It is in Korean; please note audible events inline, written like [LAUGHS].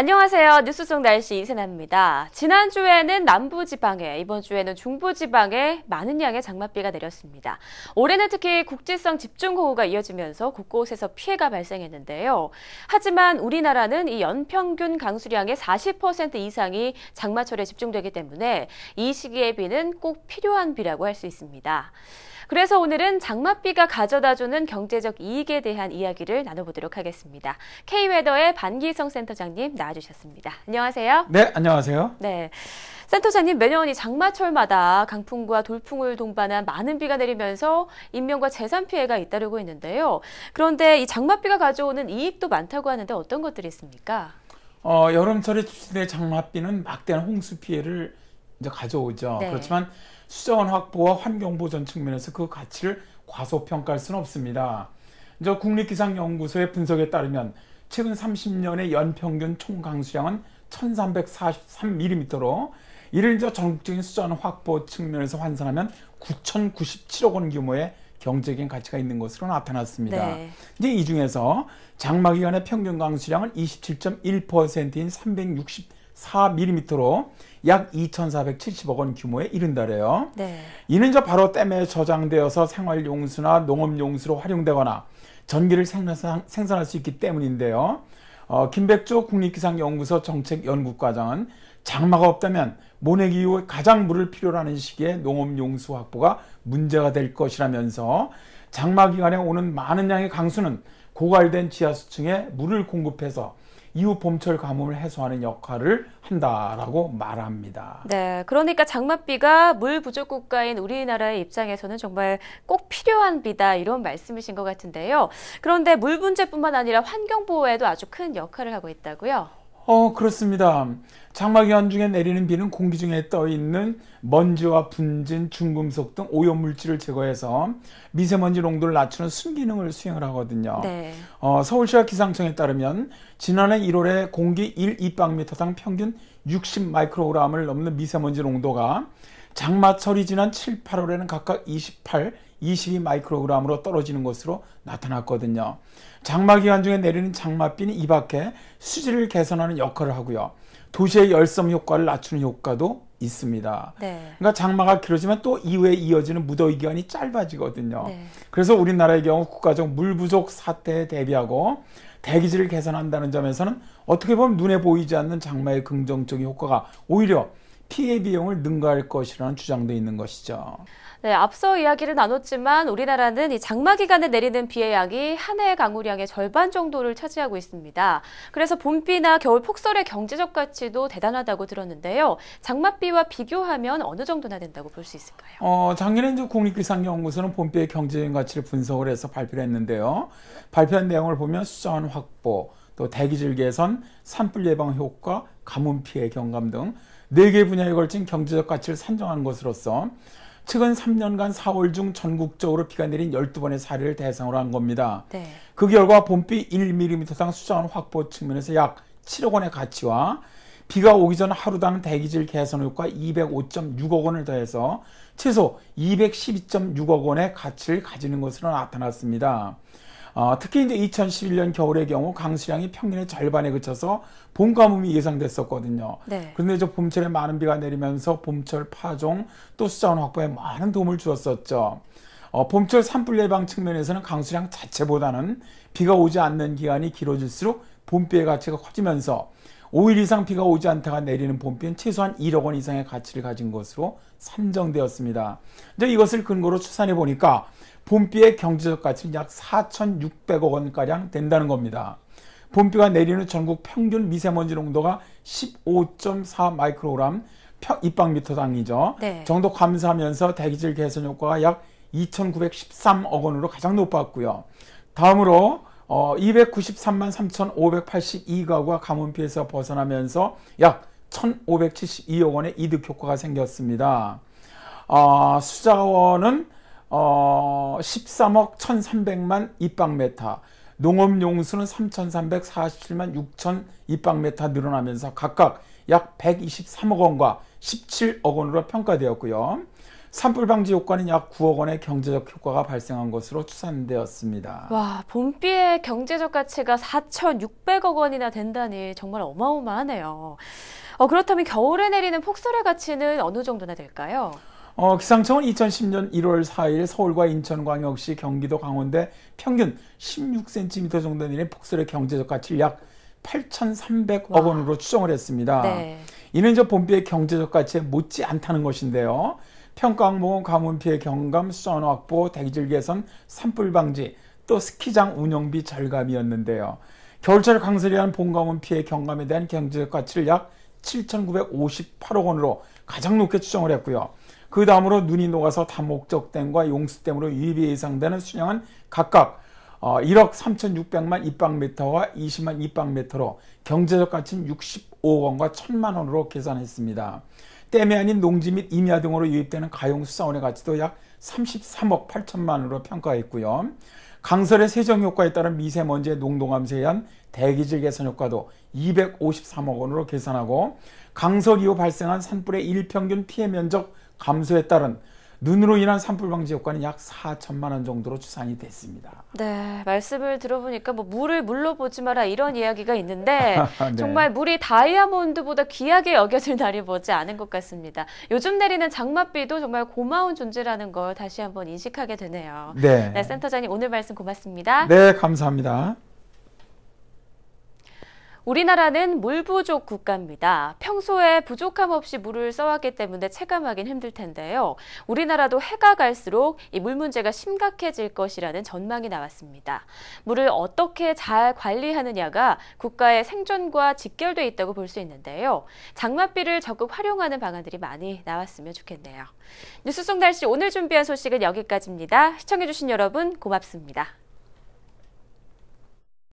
안녕하세요. 뉴스 속 날씨 이세나입니다. 지난주에는 남부지방에, 이번 주에는 중부지방에 많은 양의 장맛비가 내렸습니다. 올해는 특히 국지성 집중호우가 이어지면서 곳곳에서 피해가 발생했는데요. 하지만 우리나라는 이 연평균 강수량의 40% 이상이 장마철에 집중되기 때문에 이 시기의 비는 꼭 필요한 비라고 할 수 있습니다. 그래서 오늘은 장맛비가 가져다주는 경제적 이익에 대한 이야기를 나눠보도록 하겠습니다. K웨더의 반기성 센터장님 나와주셨습니다. 안녕하세요. 네, 안녕하세요. 네. 센터장님 매년 이 장마철마다 강풍과 돌풍을 동반한 많은 비가 내리면서 인명과 재산 피해가 잇따르고 있는데요. 그런데 이 장맛비가 가져오는 이익도 많다고 하는데 어떤 것들이 있습니까? 어, 여름철에 출시된 장맛비는 막대한 홍수 피해를 이제 가져오죠. 네. 그렇지만 수자원 확보와 환경 보전 측면에서 그 가치를 과소평가할 수는 없습니다. 저 국립기상연구소의 분석에 따르면 최근 30년의 연평균 총강수량은 1343mm로 이를 이제 전국적인 수자원 확보 측면에서 환산하면 9,097억 원 규모의 경제적인 가치가 있는 것으로 나타났습니다. 네. 이제 이 중에서 장마 기간의 평균 강수량은 27.1%인 364mm로 약 2,470억 원 규모에 이른다래요. 네. 이는 저 바로 댐에 저장되어서 생활용수나 농업용수로 활용되거나 전기를 생산, 할수 있기 때문인데요. 어, 김백조 국립기상연구소 정책연구과장은 장마가 없다면 모내기 이후 가장 물을 필요로 하는 시기에 농업용수 확보가 문제가 될 것이라면서 장마 기간에 오는 많은 양의 강수는 고갈된 지하수층에 물을 공급해서 이후 봄철 가뭄을 해소하는 역할을 한다라고 말합니다. 네, 그러니까 장맛비가 물 부족 국가인 우리나라의 입장에서는 정말 꼭 필요한 비다 이런 말씀이신 것 같은데요. 그런데 물 문제뿐만 아니라 환경 보호에도 아주 큰 역할을 하고 있다고요. 어, 그렇습니다. 장마기간 중에 내리는 비는 공기 중에 떠 있는 먼지와 분진, 중금속 등 오염물질을 제거해서 미세먼지 농도를 낮추는 순기능을 수행을 하거든요. 네. 어, 서울시와 기상청에 따르면 지난해 1월에 공기 1 2방미터당 평균 60 마이크로그램을 넘는 미세먼지 농도가 장마철이 지난 7, 8월에는 각각 28, 22 마이크로그램으로 떨어지는 것으로 나타났거든요. 장마 기간 중에 내리는 장마비는 이 밖에 수질을 개선하는 역할을 하고요. 도시의 열섬 효과를 낮추는 효과도 있습니다. 네. 그러니까 장마가 길어지면 또 이후에 이어지는 무더위 기간이 짧아지거든요. 네. 그래서 우리나라의 경우 국가적 물 부족 사태에 대비하고 대기질을 개선한다는 점에서는 어떻게 보면 눈에 보이지 않는 장마의 긍정적인 효과가 오히려 피해 비용을 능가할 것이라는 주장도 있는 것이죠. 네, 앞서 이야기를 나눴지만 우리나라는 이 장마 기간에 내리는 비의 양이 한 해의 강우량의 절반 정도를 차지하고 있습니다. 그래서 봄비나 겨울 폭설의 경제적 가치도 대단하다고 들었는데요. 장맛비와 비교하면 어느 정도나 된다고 볼 수 있을까요? 어, 작년에 국립기상연구소는 봄비의 경제적 가치를 분석을 해서 발표를 했는데요. 발표한 내용을 보면 수자원 확보, 또 대기질 개선, 산불 예방 효과, 가뭄 피해 경감 등 네 개 분야에 걸친 경제적 가치를 산정한 것으로서 최근 3년간 4월 중 전국적으로 비가 내린 12번의 사례를 대상으로 한 겁니다. 네. 그 결과 봄비 1mm당 수자원 확보 측면에서 약 7억 원의 가치와 비가 오기 전 하루당 대기질 개선 효과 205.6억 원을 더해서 최소 212.6억 원의 가치를 가지는 것으로 나타났습니다. 어, 특히 이제 2011년 겨울의 경우 강수량이 평균의 절반에 그쳐서 봄 가뭄이 예상됐었거든요. 네. 그런데 이제 봄철에 많은 비가 내리면서 봄철 파종 또 수자원 확보에 많은 도움을 주었었죠. 어, 봄철 산불 예방 측면에서는 강수량 자체보다는 비가 오지 않는 기간이 길어질수록 봄비의 가치가 커지면서 5일 이상 비가 오지 않다가 내리는 봄비는 최소한 1억 원 이상의 가치를 가진 것으로 산정되었습니다. 이제 이것을 근거로 추산해 보니까 봄비의 경제적 가치는 약 4,600억 원가량 된다는 겁니다. 봄비가 내리는 전국 평균 미세먼지 농도가 15.4 마이크로그램 입방미터당이죠. 네. 정도 감소하면서 대기질 개선 효과가 약 2,913억 원으로 가장 높았고요. 다음으로 어, 293만 3,582가구가 가뭄 피해서 벗어나면서 약 1,572억 원의 이득 효과가 생겼습니다. 어, 수자원은 어, 13억 1,300만 입방메타, 농업용수는 3,347만 6천 입방메타 늘어나면서 각각 약 123억 원과 17억 원으로 평가되었고요. 산불 방지 효과는 약 9억 원의 경제적 효과가 발생한 것으로 추산되었습니다. 와, 봄비의 경제적 가치가 4,600억 원이나 된다니 정말 어마어마하네요. 어, 그렇다면 겨울에 내리는 폭설의 가치는 어느 정도나 될까요? 어, 기상청은 2010년 1월 4일 서울과 인천광역시, 경기도, 강원대 평균 16cm 정도 내린 폭설의 경제적 가치를 약 8,300억 원으로 추정을 했습니다. 네. 이는 저 봄비의 경제적 가치에 못지 않다는 것인데요. 평강봉 가뭄피해 경감 수산 확보 대기질 개선 산불 방지 또 스키장 운영비 절감이었는데요. 겨울철 강세를 위한 봄가뭄 피해 경감에 대한 경제적 가치를 약 7,958억 원으로 가장 높게 추정을 했고요. 그 다음으로 눈이 녹아서 다목적댐과 용수댐으로 유입이 예상되는 수량은 각각 1억 어, 3,600만 입방미터와 20만 입방미터로 경제적 가치는 65억 원과 1 0 0 0만 원으로 계산했습니다. 땜에 아닌 농지 및 임야 등으로 유입되는 가용수 자원의 가치도 약 33억 8천만으로 평가했고요. 강설의 세정 효과에 따른 미세먼지의 농동함세에 한 대기질 개선 효과도 253억 원으로 계산하고 강설 이후 발생한 산불의 일평균 피해 면적 감소에 따른 눈으로 인한 산불 방지 효과는 약 4천만 원 정도로 추산이 됐습니다. 네, 말씀을 들어보니까 뭐 물을 물로 보지 마라 이런 이야기가 있는데 [LAUGHS] 네. 정말 물이 다이아몬드보다 귀하게 여겨질 날이 머지 않은 것 같습니다. 요즘 내리는 장맛비도 정말 고마운 존재라는 걸 다시 한번 인식하게 되네요. 네. 네, 센터장님 오늘 말씀 고맙습니다. 네, 감사합니다. 우리나라는 물 부족 국가입니다. 평소에 부족함 없이 물을 써왔기 때문에 체감하긴 힘들 텐데요. 우리나라도 해가 갈수록 이 물 문제가 심각해질 것이라는 전망이 나왔습니다. 물을 어떻게 잘 관리하느냐가 국가의 생존과 직결돼 있다고 볼 수 있는데요. 장맛비를 적극 활용하는 방안들이 많이 나왔으면 좋겠네요. 뉴스 속 날씨 오늘 준비한 소식은 여기까지입니다. 시청해주신 여러분 고맙습니다.